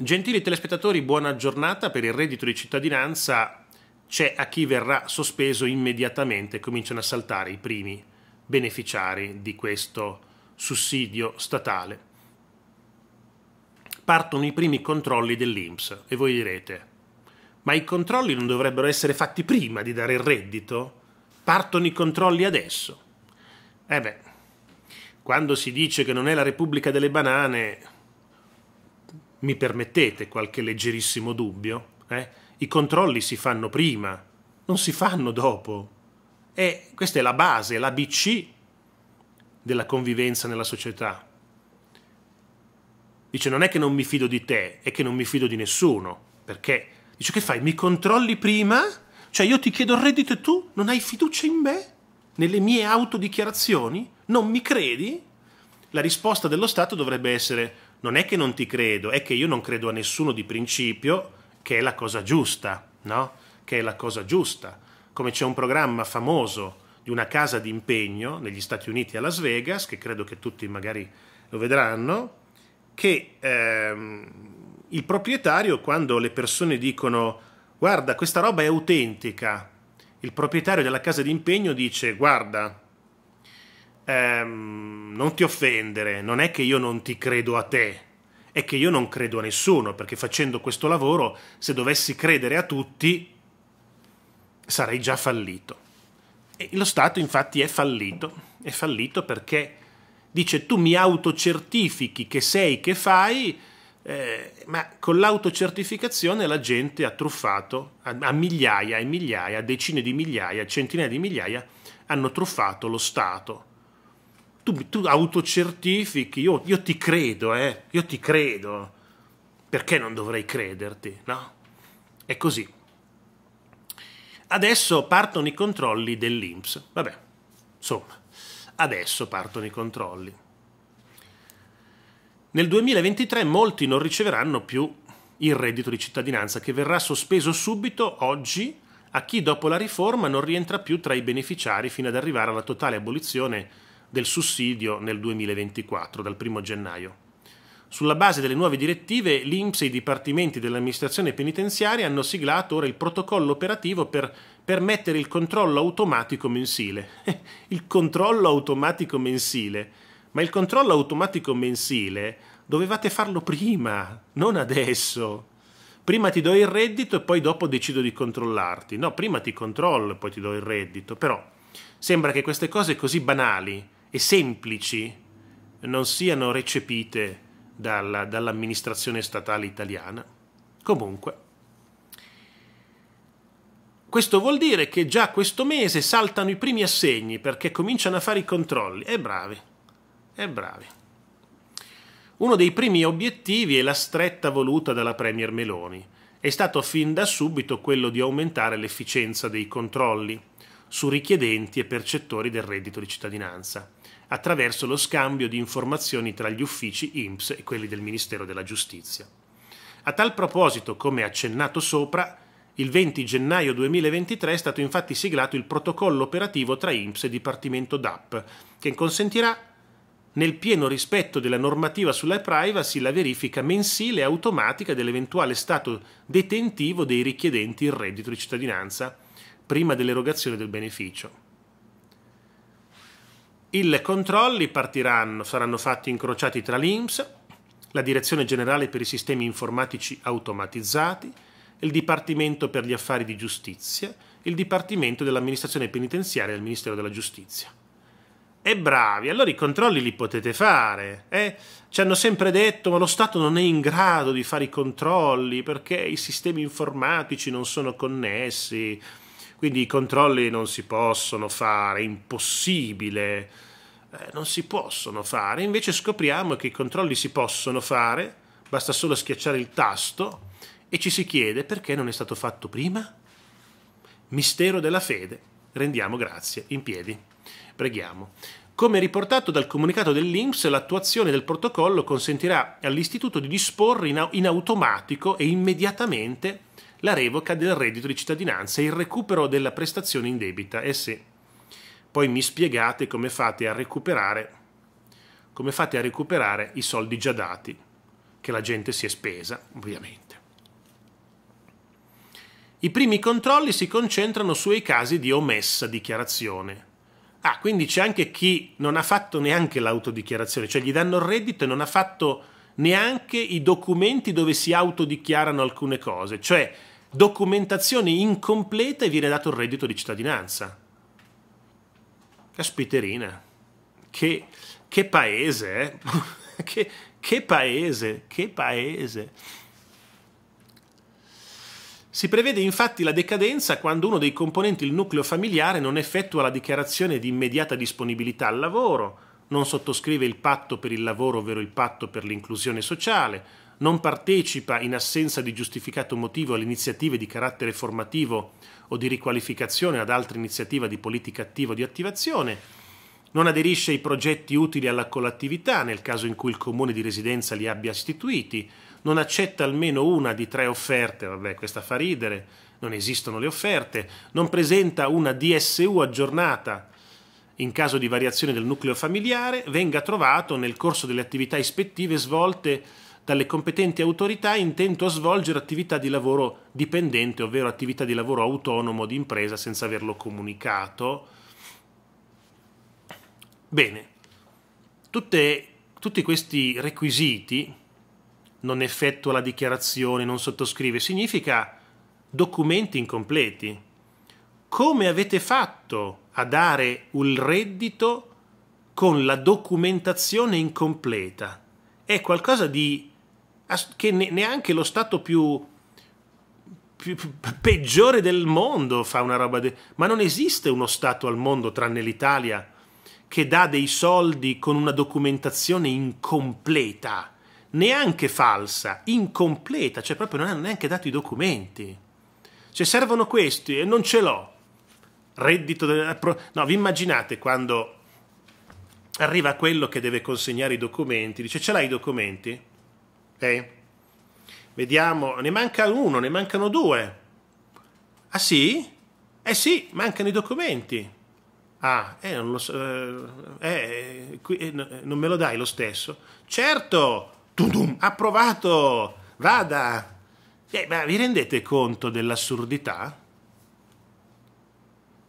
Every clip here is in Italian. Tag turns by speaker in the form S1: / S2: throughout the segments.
S1: Gentili telespettatori, buona giornata. Per il reddito di cittadinanza c'è a chi verrà sospeso immediatamente, cominciano a saltare i primi beneficiari di questo sussidio statale. Partono i primi controlli dell'Inps e voi direte, ma i controlli non dovrebbero essere fatti prima di dare il reddito? Partono i controlli adesso. Eh beh, quando si dice che non è la Repubblica delle banane, mi permettete qualche leggerissimo dubbio, eh? i controlli si fanno prima, non si fanno dopo. E questa è la base, l'ABC della convivenza nella società. Dice non è che non mi fido di te, è che non mi fido di nessuno, perché dice che fai? Mi controlli prima? Cioè io ti chiedo il reddito e tu non hai fiducia in me? Nelle mie autodichiarazioni? Non mi credi? La risposta dello Stato dovrebbe essere non è che non ti credo, è che io non credo a nessuno di principio, che è la cosa giusta, no? Che è la cosa giusta. Come c'è un programma famoso di una casa di impegno negli Stati Uniti a Las Vegas, che credo che tutti magari lo vedranno, che ehm, il proprietario, quando le persone dicono guarda, questa roba è autentica, il proprietario della casa di impegno dice guarda, ehm, non ti offendere, non è che io non ti credo a te, è che io non credo a nessuno, perché facendo questo lavoro, se dovessi credere a tutti, sarei già fallito. E lo Stato infatti è fallito, è fallito perché dice tu mi autocertifichi che sei, che fai, eh, ma con l'autocertificazione la gente ha truffato a, a migliaia e migliaia, decine di migliaia, centinaia di migliaia, hanno truffato lo Stato tu, tu autocertifichi, io, io, ti credo, eh, io ti credo, perché non dovrei crederti, no? È così. Adesso partono i controlli dell'Inps, vabbè, insomma, adesso partono i controlli. Nel 2023 molti non riceveranno più il reddito di cittadinanza che verrà sospeso subito oggi a chi dopo la riforma non rientra più tra i beneficiari fino ad arrivare alla totale abolizione del sussidio nel 2024, dal 1 gennaio. Sulla base delle nuove direttive, l'INPS e i dipartimenti dell'amministrazione penitenziaria hanno siglato ora il protocollo operativo per permettere il controllo automatico mensile. il controllo automatico mensile. Ma il controllo automatico mensile dovevate farlo prima, non adesso. Prima ti do il reddito e poi dopo decido di controllarti. No, prima ti controllo e poi ti do il reddito. Però sembra che queste cose così banali e semplici non siano recepite dalla, dall'amministrazione statale italiana. Comunque, questo vuol dire che già questo mese saltano i primi assegni perché cominciano a fare i controlli. E bravi, e bravi. Uno dei primi obiettivi è la stretta voluta dalla Premier Meloni. È stato fin da subito quello di aumentare l'efficienza dei controlli su richiedenti e percettori del reddito di cittadinanza attraverso lo scambio di informazioni tra gli uffici INPS e quelli del Ministero della Giustizia. A tal proposito, come accennato sopra, il 20 gennaio 2023 è stato infatti siglato il protocollo operativo tra INPS e Dipartimento DAP, che consentirà, nel pieno rispetto della normativa sulla privacy, la verifica mensile e automatica dell'eventuale stato detentivo dei richiedenti il reddito di cittadinanza, prima dell'erogazione del beneficio. I controlli partiranno, saranno fatti incrociati tra l'INPS, la Direzione Generale per i Sistemi Informatici Automatizzati, il Dipartimento per gli Affari di Giustizia, il Dipartimento dell'Amministrazione Penitenziaria del Ministero della Giustizia. E bravi, allora i controlli li potete fare. Eh? Ci hanno sempre detto, ma lo Stato non è in grado di fare i controlli perché i sistemi informatici non sono connessi. Quindi i controlli non si possono fare, è impossibile eh, non si possono fare, invece scopriamo che i controlli si possono fare, basta solo schiacciare il tasto e ci si chiede perché non è stato fatto prima? Mistero della fede. Rendiamo grazie in piedi. Preghiamo. Come riportato dal comunicato dell'Inps, l'attuazione del protocollo consentirà all'Istituto di disporre in, automatico e immediatamente la revoca del reddito di cittadinanza e il recupero della prestazione in debita. Eh sì poi mi spiegate come fate a recuperare, come fate a recuperare i soldi già dati, che la gente si è spesa, ovviamente. I primi controlli si concentrano sui casi di omessa dichiarazione. Ah, quindi c'è anche chi non ha fatto neanche l'autodichiarazione, cioè gli danno il reddito e non ha fatto neanche i documenti dove si autodichiarano alcune cose, cioè documentazione incompleta e viene dato il reddito di cittadinanza. Caspiterina, che, che paese, eh? che, che paese, che paese. Si prevede infatti la decadenza quando uno dei componenti del nucleo familiare non effettua la dichiarazione di immediata disponibilità al lavoro, non sottoscrive il patto per il lavoro, ovvero il patto per l'inclusione sociale, non partecipa in assenza di giustificato motivo alle iniziative di carattere formativo o di riqualificazione ad altre iniziative di politica attiva o di attivazione, non aderisce ai progetti utili alla collettività nel caso in cui il comune di residenza li abbia istituiti, non accetta almeno una di tre offerte, vabbè questa fa ridere, non esistono le offerte, non presenta una DSU aggiornata in caso di variazione del nucleo familiare, venga trovato nel corso delle attività ispettive svolte dalle competenti autorità intento a svolgere attività di lavoro dipendente, ovvero attività di lavoro autonomo di impresa senza averlo comunicato. Bene, Tutte, tutti questi requisiti, non effettua la dichiarazione, non sottoscrive, significa documenti incompleti. Come avete fatto a dare un reddito con la documentazione incompleta? È qualcosa di che neanche lo Stato più, più, peggiore del mondo fa una roba del... Ma non esiste uno Stato al mondo, tranne l'Italia, che dà dei soldi con una documentazione incompleta, neanche falsa, incompleta, cioè proprio non hanno neanche dato i documenti. Cioè servono questi e non ce l'ho. Reddito... Della... No, vi immaginate quando arriva quello che deve consegnare i documenti, dice ce l'hai i documenti? Ok? Vediamo, ne manca uno, ne mancano due. Ah sì? Eh sì, mancano i documenti. Ah, eh, non, lo so, eh, eh qui, eh, eh, non me lo dai lo stesso? Certo! Tudum, approvato! Vada! Eh, ma vi rendete conto dell'assurdità?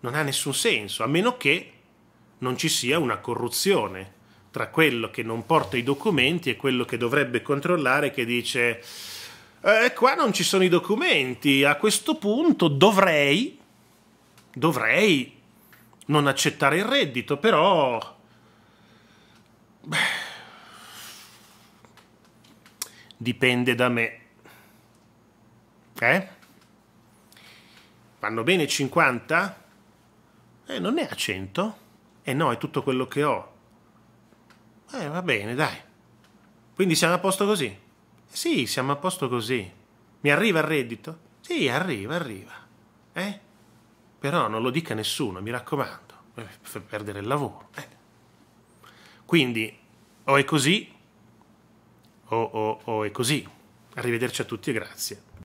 S1: Non ha nessun senso, a meno che non ci sia una corruzione tra quello che non porta i documenti e quello che dovrebbe controllare che dice eh, qua non ci sono i documenti, a questo punto dovrei, dovrei non accettare il reddito, però... Beh, dipende da me. Eh? Vanno bene 50? Eh, non è a 100? Eh no, è tutto quello che ho. Eh, va bene, dai. Quindi siamo a posto così? Sì, siamo a posto così. Mi arriva il reddito? Sì, arriva, arriva. Eh? Però non lo dica nessuno, mi raccomando, eh, per perdere il lavoro. Eh. Quindi, o è così, o, o, o è così. Arrivederci a tutti e grazie.